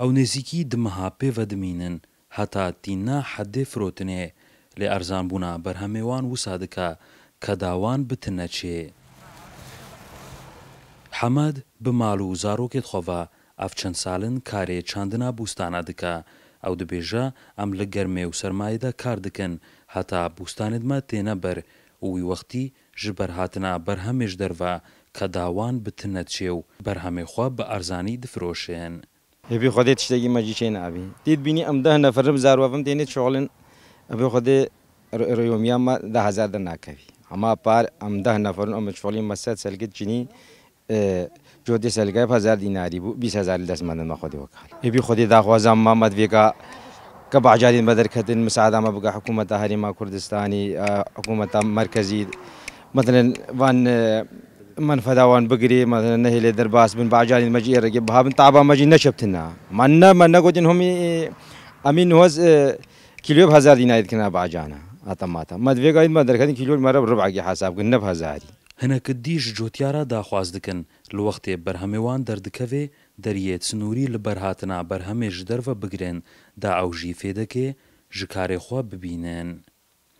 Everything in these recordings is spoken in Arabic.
ئەو نزیکی دمەها پێوەدمینن هەتا تینا حەدێ فرۆتنێ لێ ئەرزانبوونا بەرهەمێوان وسا دکا کە داوان بتنەچێ حەمەد بماڵ و زارۆکێت خۆڤە ئەف چەند ساڵن کارێ چاندنا بوستانە دکا ئەو دەبێژە ئەم لە گەرمێ و سەرمایدا کار دکەن هەتا بوستانتمە تێنە بەر وی وەختی ji بەرهاتنا بەرهەمێش دەرە کە داوان بتنەچێ و بەرهەمێخوا بە ئەرزانی دفرۆشێن. هبی خودی تشتگی مجیچه نابی دید بینی ام ده نفرم زاروافم دینید شغلن هبی خودی ما ده هزار دە ناکەوی اما پار ام ده ئەمدە نەفرن ئەمە چۆڵی سلگت چینی اه، جودی سلگه سەلگای هزار دیناری بو بیس هزار دست ما خودی وکال هبی دەستمەندمە خۆدی وەکان هێبی خۆدی داخوازان مامەدێکا کە باجارین بەدەرکردن مساعدامە بگە حکوومەتە هەریما کردستانی اه، حکومت مرکزی مثلا وان اه، من فداوان بقري مثلا نهي لدرباس بن بعجاني مجيء رجبها بن طعبا مجي نشبتنا منا من نقود انهم امين وز كيلو اه، بهزار دينار كنا بعجانا اتماتا مدوي قايد ما دركن كيلو مره ربع كي حساب كنا بهزاري هنا کدیش جوتیارا داخواز دکن لوقت برهموان در دکوه دریت سنوری لبرهاتنا برهمش در و دا او جیفه دکه خواب ببینن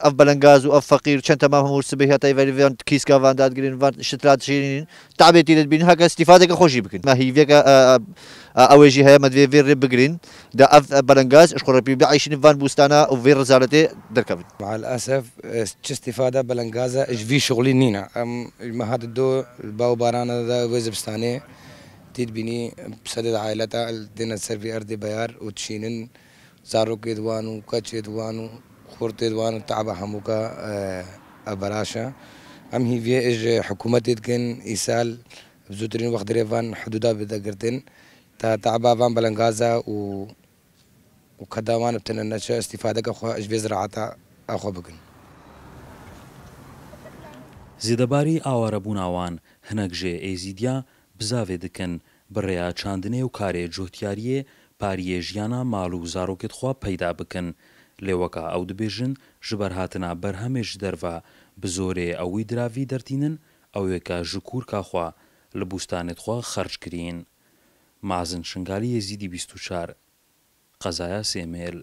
اف بلنگاز و اف ئەف فەقیر چەند تەما هەموو سبەی طيب هەتای ڤەریڤیان کیس که وان وان شترات شیرین تابێتی دەبین هەکە استیفادەکە خۆشی بکەین مە هیوێکە آه، آه، آه، اویجی های مەدوێ ویر ڕێ بگرین دا اف ئەف بەلەنگاز شخۆڕەپی بەعیشین وان بوستانا و ویر وێ در دەکەوێت مع الأسف چه استفاده استیفادە اش وی شغلی نینە ئەم مەهات دو باو بارانەدا وێ زبستانێ تیدبینی سەدەد عیلەتە دێنە سەروی ئەردی بەیار و تشینن زارۆکێ دوان و کەچێ دوان و خورتید وان تعب حموکا آه، براشا ام هی وی اج حکومتید کن ایسال بزودترین وقت دره وان حدودا بدا گرتن تا تعبا وان بلنگازا و وكذا ما نبتنا نشا استفادة كخوا اجبي زراعة اخو بكن زیدەباری ئاوارەبووناوان هەنەکژێ ئێزیدیا بزاوێ دکەن بڕێیا چاندنێ و کارێ جوتیاریە پارێژیانە ماڵ و زارۆکتخوا پەیدا بکەن لێوەکە ئەو دەبێژن ژبەر هاتنا بەرهەمێش دەرڤە بزۆرێ ئەوەی دراوی دەرتینن ئەوێکە ژکوور کاخوا لە بوستانێت خوا خەرجکرین مازن شنگالی یەزیدی 24 قەزایە سێمێل